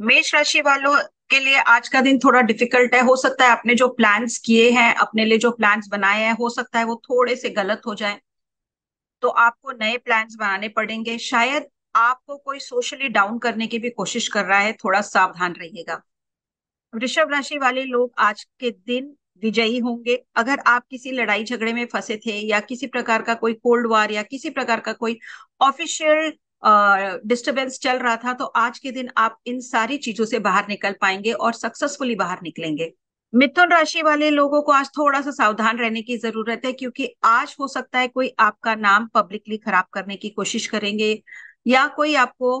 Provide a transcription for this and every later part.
मेष राशि वालों के लिए आज का दिन थोड़ा डिफिकल्ट है हो सकता है आपने जो प्लान्स किए हैं अपने लिए जो प्लान्स बनाए हैं हो सकता है वो थोड़े से गलत हो जाए तो आपको नए प्लान्स बनाने पड़ेंगे शायद आपको कोई सोशली डाउन करने की भी कोशिश कर रहा है थोड़ा सावधान रहिएगा वृषभ राशि वाले लोग आज के दिन विजयी होंगे अगर आप किसी लड़ाई झगड़े में फंसे थे या किसी प्रकार का कोई कोल्ड वार या किसी प्रकार का कोई ऑफिशियल डिस्टरबेंस uh, चल रहा था तो आज के दिन आप इन सारी चीजों से बाहर निकल पाएंगे और सक्सेसफुली बाहर निकलेंगे मिथुन राशि वाले लोगों को आज थोड़ा सा सावधान रहने की जरूरत है क्योंकि आज हो सकता है कोई आपका नाम पब्लिकली खराब करने की कोशिश करेंगे या कोई आपको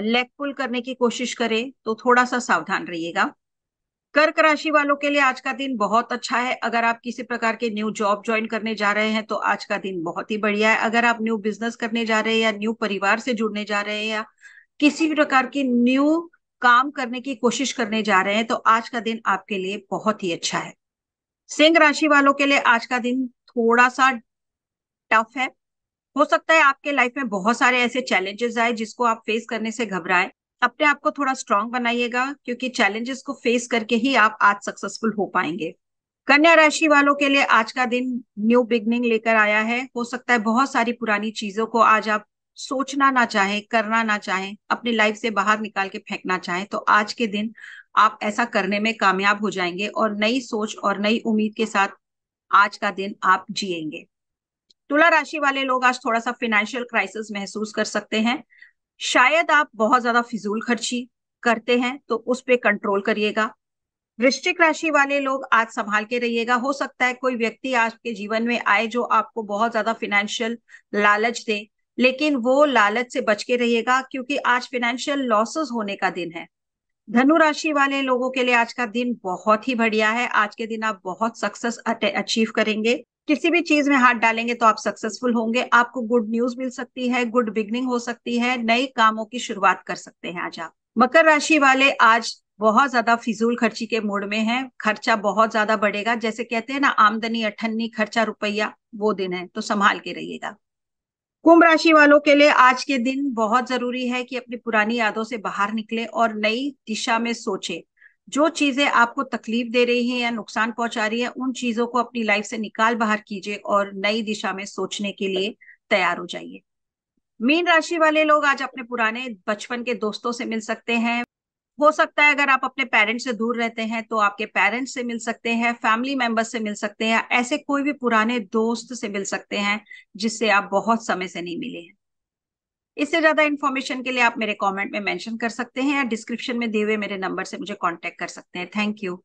लेग पुल करने की कोशिश करे तो थोड़ा सा सावधान रहिएगा कर्क राशि वालों के लिए आज का दिन बहुत अच्छा है अगर आप किसी प्रकार के न्यू जॉब ज्वाइन करने जा रहे हैं तो आज का दिन बहुत ही बढ़िया है अगर आप न्यू बिजनेस करने जा रहे हैं या न्यू परिवार से जुड़ने जा रहे हैं या किसी भी प्रकार की न्यू काम करने की कोशिश करने जा रहे हैं तो आज का दिन आपके लिए बहुत ही अच्छा है सिंह राशि वालों के लिए आज का दिन थोड़ा सा टफ है हो सकता है आपके लाइफ में बहुत सारे ऐसे चैलेंजेस आए जिसको आप फेस करने से घबराए अपने आप को थोड़ा स्ट्रांग बनाइएगा क्योंकि चैलेंजेस को फेस करके ही आप आज सक्सेसफुल हो पाएंगे कन्या राशि वालों के लिए आज का दिन न्यू बिगनिंग लेकर आया है हो सकता है बहुत सारी पुरानी चीजों को आज आप सोचना ना चाहे करना ना चाहे अपनी लाइफ से बाहर निकाल के फेंकना चाहे तो आज के दिन आप ऐसा करने में कामयाब हो जाएंगे और नई सोच और नई उम्मीद के साथ आज का दिन आप जिएंगे तुला राशि वाले लोग आज थोड़ा सा फिनेंशियल क्राइसिस महसूस कर सकते हैं शायद आप बहुत ज्यादा फिजूल खर्ची करते हैं तो उस पर कंट्रोल करिएगा वृश्चिक राशि वाले लोग आज संभाल के रहिएगा हो सकता है कोई व्यक्ति आपके जीवन में आए जो आपको बहुत ज्यादा फिनेंशियल लालच दे लेकिन वो लालच से बच के रहिएगा क्योंकि आज फिनेंशियल लॉसेस होने का दिन है धनु राशि वाले लोगों के लिए आज का दिन बहुत ही बढ़िया है आज के दिन आप बहुत सक्सेस अचीव करेंगे किसी भी चीज में हाथ डालेंगे तो आप सक्सेसफुल होंगे आपको गुड न्यूज मिल सकती है गुड बिगनिंग हो सकती है नए कामों की शुरुआत कर सकते हैं आज आप मकर राशि वाले आज बहुत ज्यादा फिजूल खर्ची के मूड में है खर्चा बहुत ज्यादा बढ़ेगा जैसे कहते हैं ना आमदनी अठन्नी खर्चा रुपया वो दिन है तो संभाल के रहिएगा कुंभ राशि वालों के लिए आज के दिन बहुत जरूरी है कि अपनी पुरानी यादों से बाहर निकले और नई दिशा में सोचे जो चीजें आपको तकलीफ दे रही हैं या नुकसान पहुंचा रही है उन चीजों को अपनी लाइफ से निकाल बाहर कीजिए और नई दिशा में सोचने के लिए तैयार हो जाइए मीन राशि वाले लोग आज अपने पुराने बचपन के दोस्तों से मिल सकते हैं हो सकता है अगर आप अपने पेरेंट्स से दूर रहते हैं तो आपके पेरेंट्स से मिल सकते हैं फैमिली मेंबर्स से मिल सकते हैं ऐसे कोई भी पुराने दोस्त से मिल सकते हैं जिससे आप बहुत समय से नहीं मिले हैं इससे ज्यादा इन्फॉर्मेशन के लिए आप मेरे कमेंट में मेंशन कर सकते हैं या डिस्क्रिप्शन में दिए हुए मेरे नंबर से मुझे कांटेक्ट कर सकते हैं थैंक यू